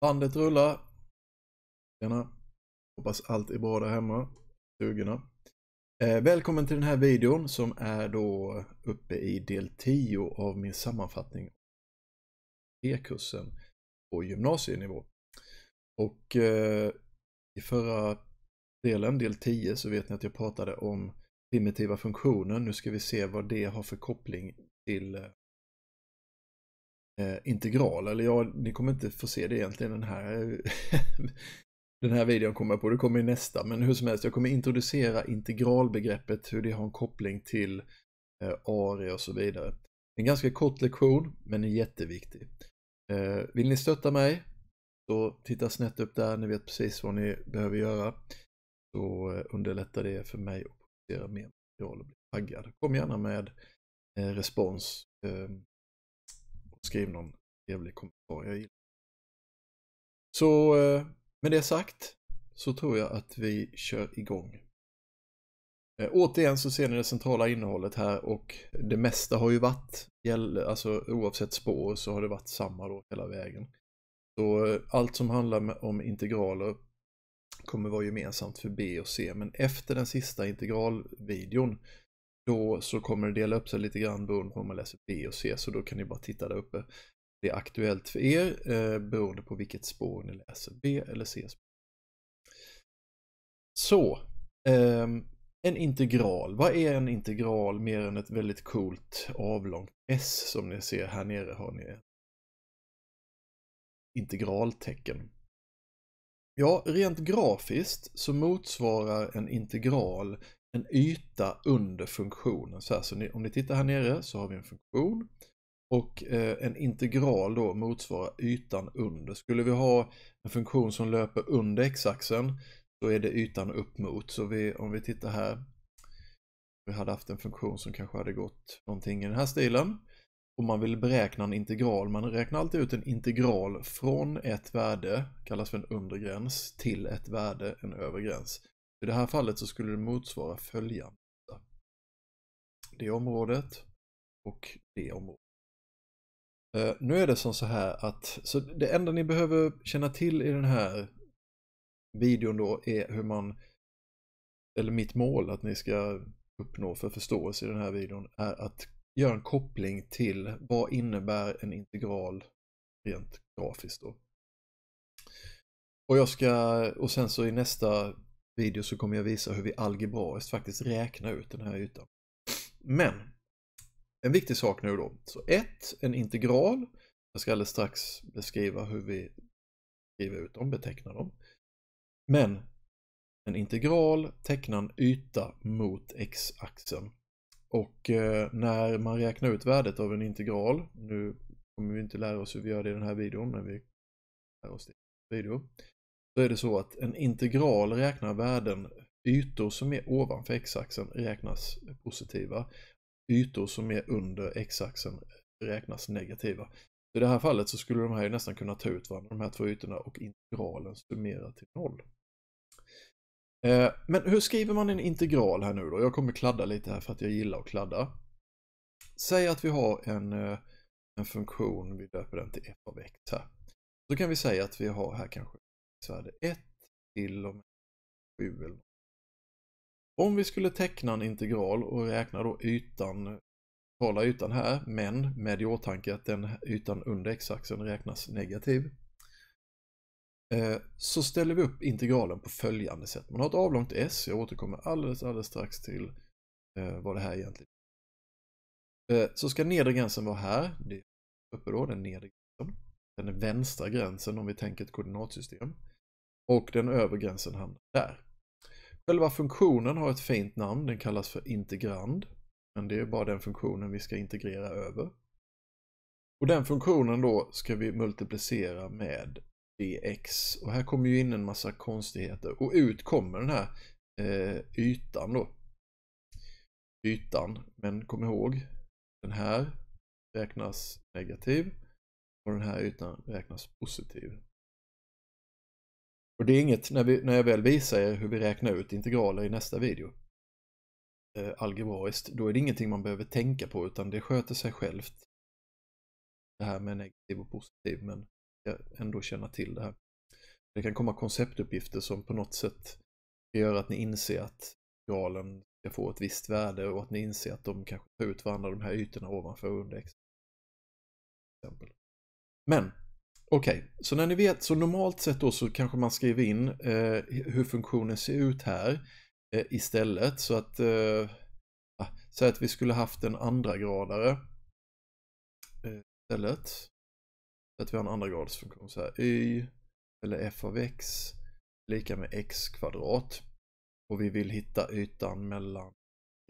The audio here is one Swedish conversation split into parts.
Bandet rullar. Tjena. Hoppas allt är bra där hemma. Stugorna. Eh, välkommen till den här videon som är då uppe i del 10 av min sammanfattning E-kursen på gymnasienivå. Och eh, i förra delen, del 10, så vet ni att jag pratade om primitiva funktioner. Nu ska vi se vad det har för koppling till eh, eh, integral. Eller ja, ni kommer inte få se det egentligen den här, den här videon kommer jag på, det kommer i nästa. Men hur som helst, jag kommer introducera integralbegreppet, hur det har en koppling till eh, ARE och så vidare. En ganska kort lektion, men är jätteviktig. Eh, vill ni stötta mig? Så titta snett upp där, ni vet precis vad ni behöver göra. Så eh, underlättar det för mig att producera mer material och bli taggad. Kom gärna med eh, respons eh, Skriv någon trevlig kommentar, jag gillar Så eh, med det sagt så tror jag att vi kör igång. Eh, återigen så ser ni det centrala innehållet här och det mesta har ju varit, alltså oavsett spår så har det varit samma då hela vägen. Så eh, allt som handlar om integraler kommer vara gemensamt för B och C men efter den sista integralvideon då så kommer det dela upp sig lite grann beroende på om man läser B och C, så då kan ni bara titta där uppe. Det är aktuellt för er eh, beroende på vilket spår ni läser, B eller C-spår. Så, eh, en integral. Vad är en integral mer än ett väldigt coolt avlångt S som ni ser här nere har ni integraltecken. Ja, rent grafiskt så motsvarar en integral en yta under funktionen. Så, här, så ni, om ni tittar här nere så har vi en funktion och eh, en integral då motsvarar ytan under. Skulle vi ha en funktion som löper under x-axeln så är det ytan upp mot. Så vi, om vi tittar här, vi hade haft en funktion som kanske hade gått någonting i den här stilen. Om man vill beräkna en integral, man räknar alltid ut en integral från ett värde, kallas för en undergräns, till ett värde, en övre gräns. I det här fallet så skulle det motsvara följande. Det området och det området. Eh, nu är det som så här att, så det enda ni behöver känna till i den här videon då är hur man, eller mitt mål att ni ska uppnå för förståelse i den här videon är att göra en koppling till vad innebär en integral rent grafiskt då. Och jag ska, och sen så i nästa video så kommer jag visa hur vi algebraiskt faktiskt räknar ut den här ytan. Men en viktig sak nu då. Så 1. En integral. Jag ska alldeles strax beskriva hur vi skriver ut dem, betecknar dem. Men en integral tecknar en yta mot x-axeln. Och eh, när man räknar ut värdet av en integral, nu kommer vi inte lära oss hur vi gör det i den här videon, men vi lär oss det i video så är det så att en integral räknar värden ytor som är ovanför x-axeln räknas positiva. Ytor som är under x-axeln räknas negativa. I det här fallet så skulle de här nästan kunna ta ut varandra, de här två ytorna och integralen summera till noll. Eh, men hur skriver man en integral här nu då? Jag kommer kladda lite här för att jag gillar att kladda. Säg att vi har en, eh, en funktion, vi döper den till f av x här. Då kan vi säga att vi har här kanske skyddsvärde 1 till och med 7 Om vi skulle teckna en integral och räkna då ytan, totala ytan här, men med i åtanke att den ytan under x-axeln räknas negativ, eh, så ställer vi upp integralen på följande sätt. Man har ett avlångt S, jag återkommer alldeles, alldeles strax till eh, vad det här egentligen är. Eh, så ska nedre gränsen vara här, det är uppe då, den nedre gränsen. Den vänstra gränsen om vi tänker ett koordinatsystem och den övre gränsen hamnar där. Själva funktionen har ett fint namn, den kallas för integrand. Men det är bara den funktionen vi ska integrera över. Och den funktionen då ska vi multiplicera med dx. Och här kommer ju in en massa konstigheter och ut kommer den här eh, ytan då. Ytan, men kom ihåg, den här räknas negativ och den här ytan räknas positiv. Och det är inget, när, vi, när jag väl visar er hur vi räknar ut integraler i nästa video eh, algebraiskt, då är det ingenting man behöver tänka på utan det sköter sig självt. Det här med negativ och positiv men jag ändå känna till det här. Det kan komma konceptuppgifter som på något sätt gör att ni inser att integralen ska få ett visst värde och att ni inser att de kanske tar ut varandra, de här ytorna ovanför och under. Exempel. Men Okej, okay. så när ni vet, så normalt sett då så kanske man skriver in eh, hur funktionen ser ut här eh, istället. Så att, eh, ah, säg att vi skulle haft en andragradare eh, istället. Så att vi har en andragradsfunktion så här, y eller f av x lika med x kvadrat. Och vi vill hitta ytan mellan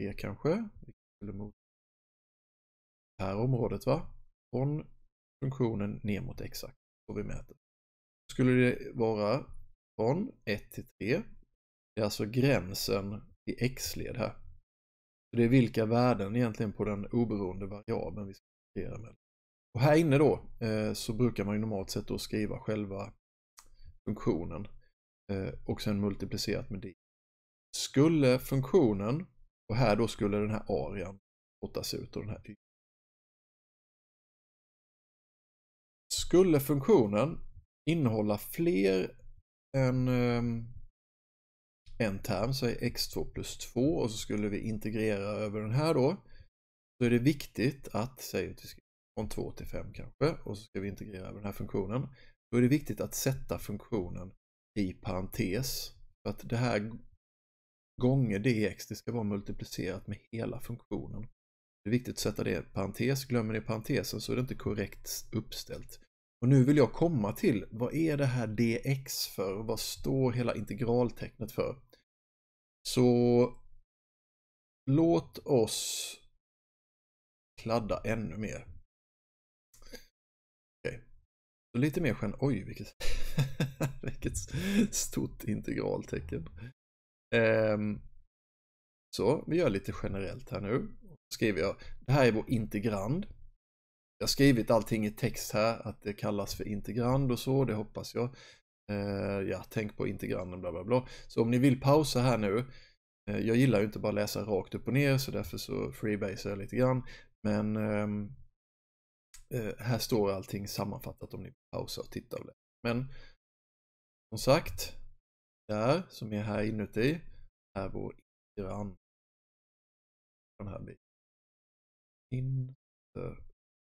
e kanske, det här området va? Från funktionen ner mot x-axeln får vi mäta. Skulle det vara från 1 till 3, det är alltså gränsen i x-led här. Så det är vilka värden egentligen på den oberoende variabeln vi ska hantera med. Och här inne då eh, så brukar man ju normalt sett då skriva själva funktionen eh, och sen multiplicerat med d. Skulle funktionen, och här då skulle den här arian åttas ut och den här y Skulle funktionen innehålla fler än ehm, en term, så är x2 plus 2 och så skulle vi integrera över den här då. Så är det viktigt att, säg att vi ska från 2 till 5 kanske och så ska vi integrera över den här funktionen. Då är det viktigt att sätta funktionen i parentes. För att det här gånger dx, det ska vara multiplicerat med hela funktionen. Det är viktigt att sätta det i parentes. Glömmer ni parentesen så är det inte korrekt uppställt. Och nu vill jag komma till, vad är det här dx för? Vad står hela integraltecknet för? Så låt oss kladda ännu mer. Okay. lite mer sken, Oj, vilket, vilket stort integraltecken. Um, så, vi gör lite generellt här nu. Skriver jag, det här är vår integrand jag har skrivit allting i text här, att det kallas för integrand och så, det hoppas jag. Eh, ja, tänk på integranden, bla bla bla. Så om ni vill pausa här nu, eh, jag gillar ju inte bara läsa rakt upp och ner, så därför så freebasar jag lite grann. Men ehm, eh, här står allting sammanfattat om ni vill pausa och titta på Men som sagt, där som är här inuti är vår integrand. Den här biten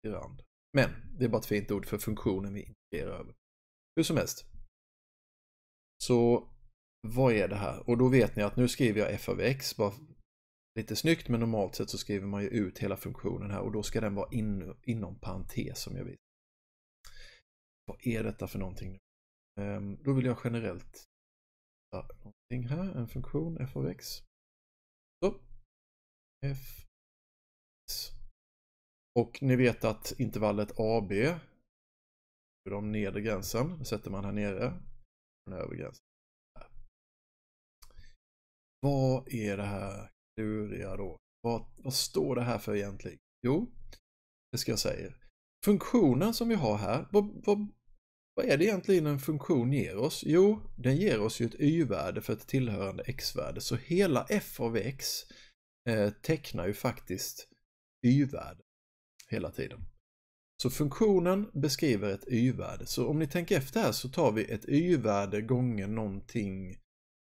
integrand. Men det är bara ett fint ord för funktionen vi integrerar över. Hur som helst. Så vad är det här? Och då vet ni att nu skriver jag f av x, bara lite snyggt, men normalt sett så skriver man ju ut hela funktionen här och då ska den vara in, inom parentes som jag visar. Vad är detta för någonting? Ehm, då vill jag generellt någonting här, en funktion f av x. Så. f x. Och ni vet att intervallet AB, de nedre gränsen, sätter man här nere. Den övre gränsen. Vad är det här kluriga då? Vad, vad står det här för egentligen? Jo, det ska jag säga. Funktionen som vi har här, vad, vad, vad är det egentligen en funktion ger oss? Jo, den ger oss ju ett y-värde för ett tillhörande x-värde. Så hela f av x eh, tecknar ju faktiskt y-värde hela tiden. Så funktionen beskriver ett y-värde. Så om ni tänker efter här så tar vi ett y-värde gånger någonting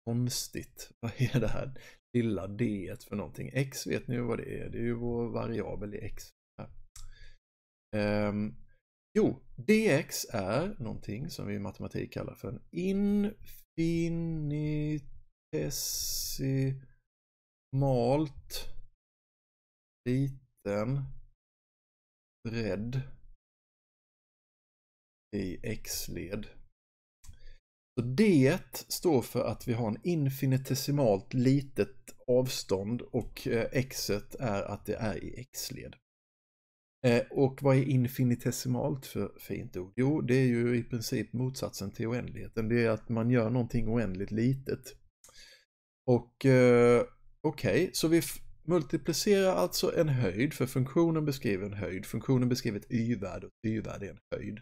konstigt. Vad är det här lilla d för någonting? x vet ni ju vad det är. Det är ju vår variabel i x. Um, jo, dx är någonting som vi i matematik kallar för en infinitesimalt liten bredd i x-led. Så D står för att vi har en infinitesimalt litet avstånd och eh, x är att det är i x-led. Eh, och vad är infinitesimalt för fint ord? Jo, det är ju i princip motsatsen till oändligheten. Det är att man gör någonting oändligt litet. Och eh, okej, okay, så vi Multiplicera alltså en höjd, för funktionen beskriver en höjd. Funktionen beskriver ett y-värde och y-värde är en höjd.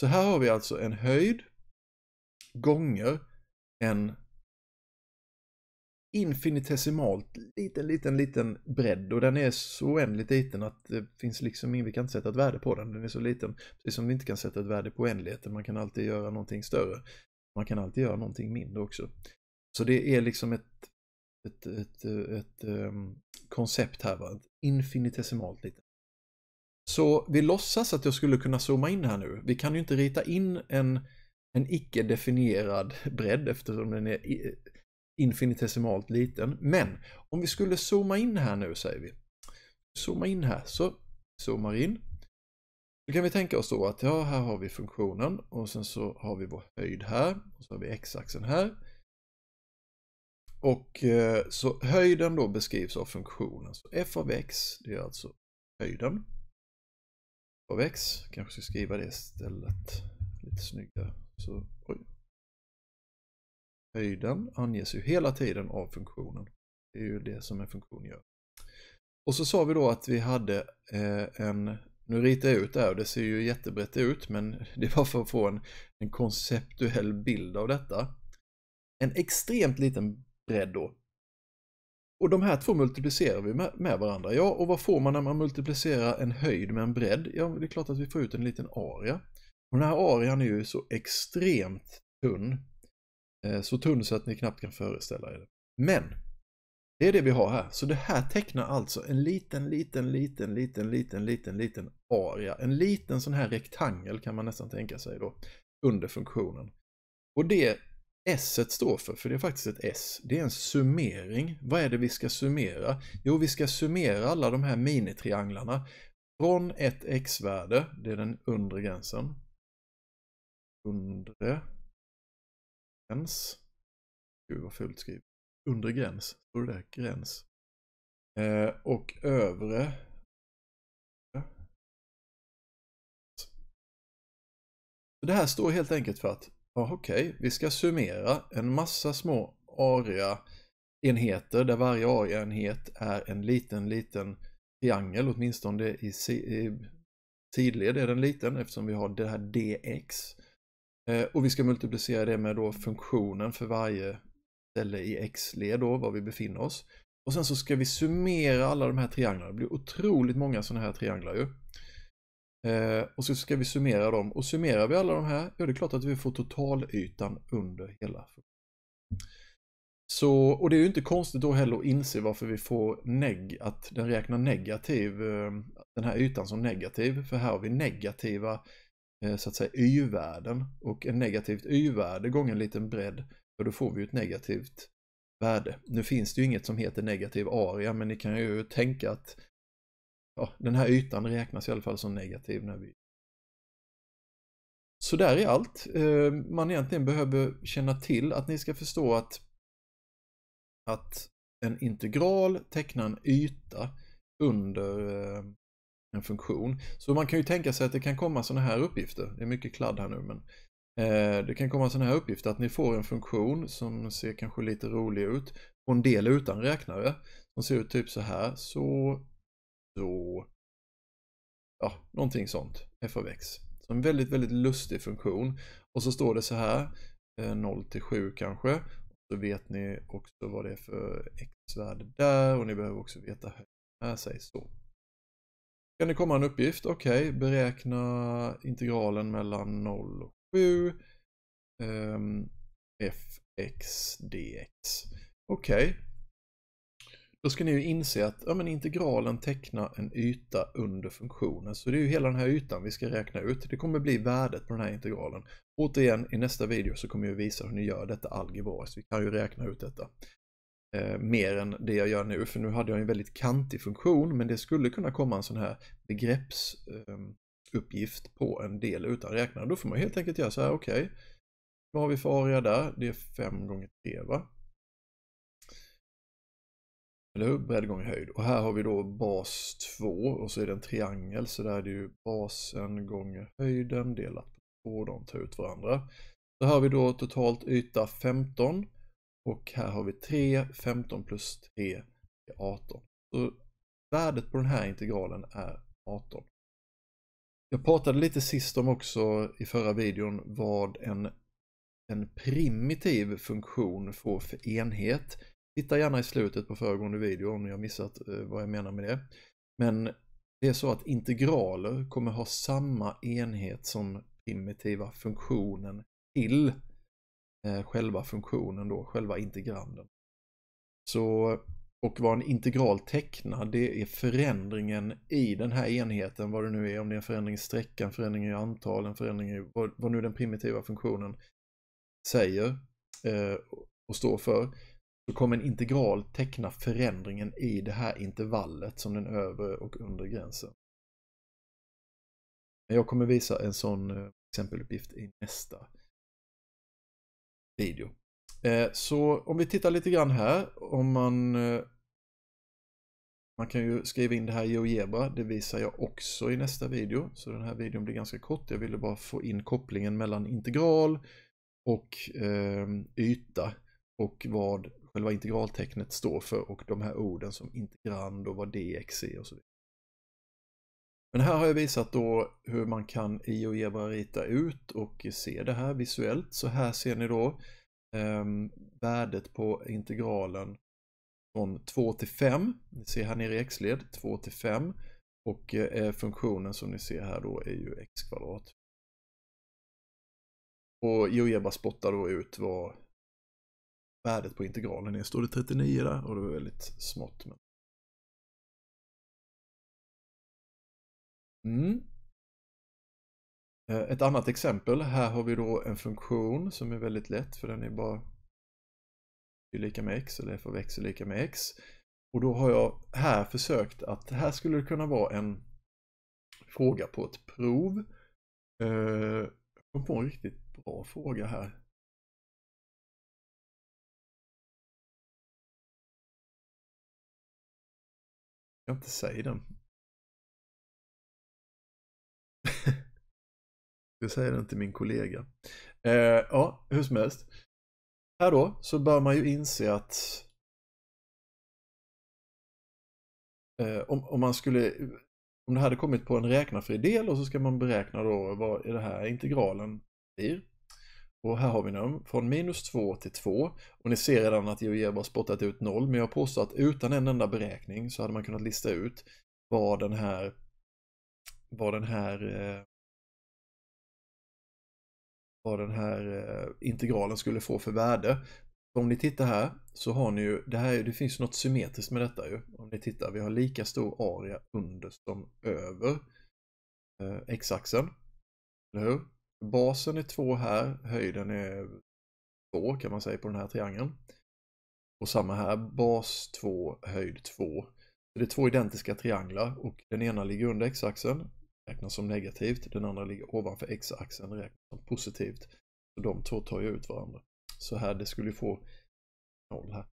Så här har vi alltså en höjd gånger en infinitesimalt liten, liten, liten bredd och den är så oändligt liten att det finns liksom vi kan inte sätta ett värde på den. Den är så liten, precis som vi inte kan sätta ett värde på oändligheten. Man kan alltid göra någonting större. Man kan alltid göra någonting mindre också. Så det är liksom ett ett, ett, ett, ehm, koncept här, va? infinitesimalt lite. Så vi låtsas att jag skulle kunna zooma in här nu. Vi kan ju inte rita in en, en icke-definierad bredd eftersom den är infinitesimalt liten. Men om vi skulle zooma in här nu säger vi. Zooma in här, så zoomar in. Då kan vi tänka oss då att ja, här har vi funktionen och sen så har vi vår höjd här och så har vi x-axeln här. Och eh, så höjden då beskrivs av funktionen. Så f av x, det är alltså höjden. F av x, kanske ska skriva det istället. Lite snyggare. Så, oj. Höjden anges ju hela tiden av funktionen. Det är ju det som en funktion gör. Och så sa vi då att vi hade eh, en, nu ritar jag ut det här och det ser ju jättebrett ut men det var för att få en, en konceptuell bild av detta. En extremt liten bredd då. Och de här två multiplicerar vi med, med varandra. Ja, och vad får man när man multiplicerar en höjd med en bredd? Ja, det är klart att vi får ut en liten area. Och den här arean är ju så extremt tunn. Eh, så tunn så att ni knappt kan föreställa er det. Men! Det är det vi har här. Så det här tecknar alltså en liten, liten, liten, liten, liten, liten, liten area. En liten sån här rektangel kan man nästan tänka sig då. Under funktionen. Och det S står för, för det är faktiskt ett S, det är en summering. Vad är det vi ska summera? Jo, vi ska summera alla de här minitrianglarna från ett x-värde, det är den undre gränsen. Undre gräns. Gud vad fult skrivet. Undre gräns, står det där? Gräns. Eh, och övre det här står helt enkelt för att Okej, okay. vi ska summera en massa små aria-enheter där varje aria-enhet är en liten, liten triangel, åtminstone i, i sidled är den liten eftersom vi har det här dx. Eh, och vi ska multiplicera det med då funktionen för varje ställe i x-led då, var vi befinner oss. Och sen så ska vi summera alla de här trianglarna. Det blir otroligt många sådana här trianglar ju. Eh, och så ska vi summera dem och summerar vi alla de här, ja det är klart att vi får totalytan under hela. Så, och det är ju inte konstigt då heller att inse varför vi får neg att den räknar negativ, eh, den här ytan som negativ, för här har vi negativa eh, så att säga y-värden och en negativt y-värde gånger en liten bredd, för då får vi ett negativt värde. Nu finns det ju inget som heter negativ area, men ni kan ju tänka att ja, den här ytan räknas i alla fall som negativ när vi så där är allt eh, man egentligen behöver känna till att ni ska förstå att, att en integral tecknar en yta under eh, en funktion. Så man kan ju tänka sig att det kan komma sådana här uppgifter. Det är mycket kladd här nu men eh, det kan komma sådana här uppgifter att ni får en funktion som ser kanske lite rolig ut På en del utan räknare som ser ut typ så här så Pro. Ja, någonting sånt. f av x. Så en väldigt, väldigt lustig funktion. Och så står det så här, 0 eh, till 7 kanske. Så vet ni också vad det är för x-värde där och ni behöver också veta hur det här sägs så. Kan det komma en uppgift? Okej, okay, beräkna integralen mellan 0 och 7. Um, ehm, f dx. Okej, då ska ni ju inse att ja, men integralen tecknar en yta under funktionen. Så det är ju hela den här ytan vi ska räkna ut. Det kommer bli värdet på den här integralen. Återigen, i nästa video så kommer jag visa hur ni gör detta algebraiskt. Vi kan ju räkna ut detta. Eh, mer än det jag gör nu, för nu hade jag en väldigt kantig funktion, men det skulle kunna komma en sån här begreppsuppgift ehm, eh, på en del utan räknare. Då får man helt enkelt göra så här, okej. Okay, vad har vi för area där? Det är 5 gånger 3 va? Eller hur? Bredd gånger höjd. Och här har vi då bas 2 och så är det en triangel så där är det ju basen gånger höjden delat på 2 de tar ut varandra. Så här har vi då totalt yta 15 och här har vi 3, 15 plus 3 är 18. Så värdet på den här integralen är 18. Jag pratade lite sist om också i förra videon vad en, en primitiv funktion får för enhet. Titta gärna i slutet på föregående video om ni har missat eh, vad jag menar med det. Men det är så att integraler kommer ha samma enhet som primitiva funktionen till eh, själva funktionen då, själva integranden. Så, och vad en integral tecknar, det är förändringen i den här enheten, vad det nu är, om det är en förändring i sträckan, förändring i antal, en förändring i vad, vad nu den primitiva funktionen säger eh, och står för så kommer en integral teckna förändringen i det här intervallet som den övre och undre gränsen. Jag kommer visa en sån eh, exempeluppgift i nästa video. Eh, så om vi tittar lite grann här, om man eh, man kan ju skriva in det här i GeoGebra, det visar jag också i nästa video. Så den här videon blir ganska kort, jag ville bara få in kopplingen mellan integral och eh, yta och vad själva integraltecknet står för och de här orden som integrand och vad dx är och så vidare. Men här har jag visat då hur man kan i och Gebra rita ut och se det här visuellt. Så här ser ni då eh, värdet på integralen från 2 till 5. Ni ser här nere i x-led 2 till 5 och eh, eh, funktionen som ni ser här då är ju x kvadrat. Och GeoGebra spottar då ut vad värdet på integralen är. Står det 39 där? Och det var väldigt smått. Men... Mm. Eh, ett annat exempel, här har vi då en funktion som är väldigt lätt för den är bara y lika med x eller f av x är lika med x. Och då har jag här försökt att här skulle det kunna vara en fråga på ett prov. Eh, jag kom på en riktigt bra fråga här. Jag inte säger den. jag säger den till min kollega. Eh, ja, hur som helst. Här då så bör man ju inse att eh, om, om man skulle om det hade kommit på en räknarfri del och så ska man beräkna då vad är det här integralen blir. Och här har vi nu från minus 2 till 2. Och ni ser redan att GeoGebra spottat ut 0, men jag påstår att utan en enda beräkning så hade man kunnat lista ut vad den här, vad den här, eh, vad den här eh, integralen skulle få för värde. Om ni tittar här så har ni ju, det, här, det finns något symmetriskt med detta ju. Om ni tittar, vi har lika stor area under som över eh, x-axeln. Eller hur? Basen är två här, höjden är två kan man säga på den här triangeln. Och samma här, bas 2, höjd 2. Det är två identiska trianglar och den ena ligger under x-axeln, räknas som negativt. Den andra ligger ovanför x-axeln, räknas som positivt. Så de två tar ju ut varandra. Så här, det skulle ju få noll här.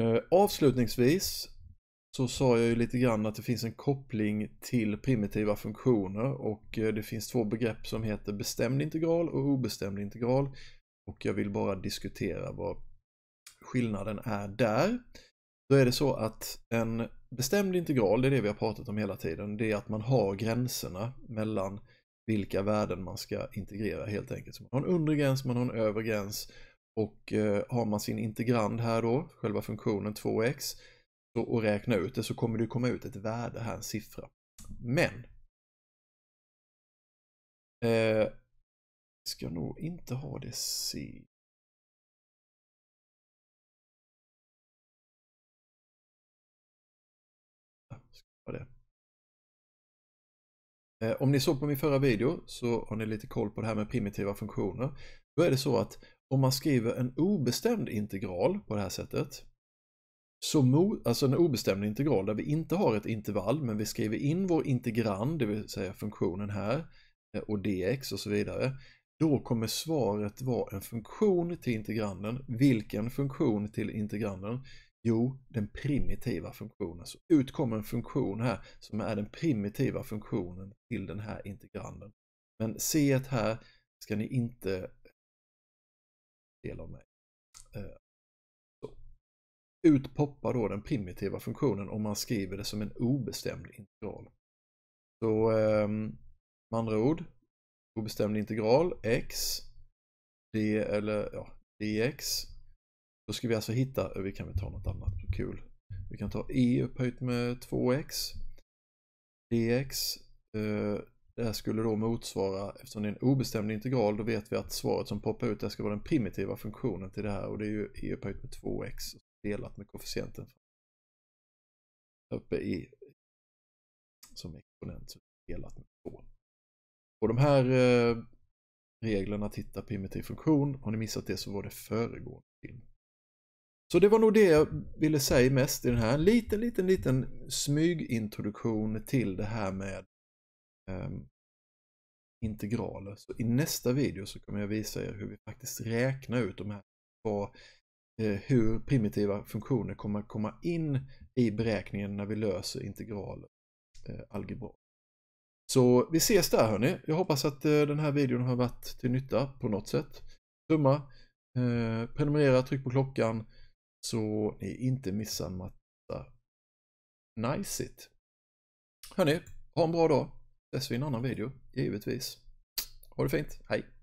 Eh, avslutningsvis så sa jag ju lite grann att det finns en koppling till primitiva funktioner och eh, det finns två begrepp som heter bestämd integral och obestämd integral och jag vill bara diskutera vad skillnaden är där. Då är det så att en bestämd integral, det är det vi har pratat om hela tiden, det är att man har gränserna mellan vilka värden man ska integrera helt enkelt. Så man har en undre gräns, man har en övre gräns och eh, har man sin integrand här då, själva funktionen 2x, och räkna ut det så kommer det komma ut ett värde här, en siffra. Men. Eh, ska nog inte ha det C. Eh, om ni såg på min förra video så har ni lite koll på det här med primitiva funktioner. Då är det så att om man skriver en obestämd integral på det här sättet så som, alltså en obestämd integral där vi inte har ett intervall men vi skriver in vår integrand, det vill säga funktionen här eh, och dx och så vidare. Då kommer svaret vara en funktion till integranden. Vilken funktion till integranden? Jo, den primitiva funktionen. Så ut kommer en funktion här som är den primitiva funktionen till den här integranden. Men c här ska ni inte dela med ut poppar då den primitiva funktionen om man skriver det som en obestämd integral. Så eh, med andra ord, obestämd integral x d eller ja, dx. Då ska vi alltså hitta, vi kan väl ta något annat kul. Vi kan ta e upphöjt med 2x. dx, eh, det här skulle då motsvara, eftersom det är en obestämd integral, då vet vi att svaret som poppar ut det ska vara den primitiva funktionen till det här och det är ju e upphöjt med 2x delat med koefficienten uppe i som exponent så delat med 2. Och de här eh, reglerna att hitta primitiv funktion, har ni missat det så var det föregående film. Så det var nog det jag ville säga mest i den här. Liten, liten, liten smygintroduktion till det här med eh, integraler. Så I nästa video så kommer jag visa er hur vi faktiskt räknar ut de här, vad Eh, hur primitiva funktioner kommer att komma in i beräkningen när vi löser integral eh, algebra. Så vi ses där hörni. Jag hoppas att eh, den här videon har varit till nytta på något sätt. Tumma, prenumerera, tryck på klockan så ni inte missar matta. nice it. Hörni, ha en bra dag. Ses vi i en annan video, givetvis. Ha det fint, hej!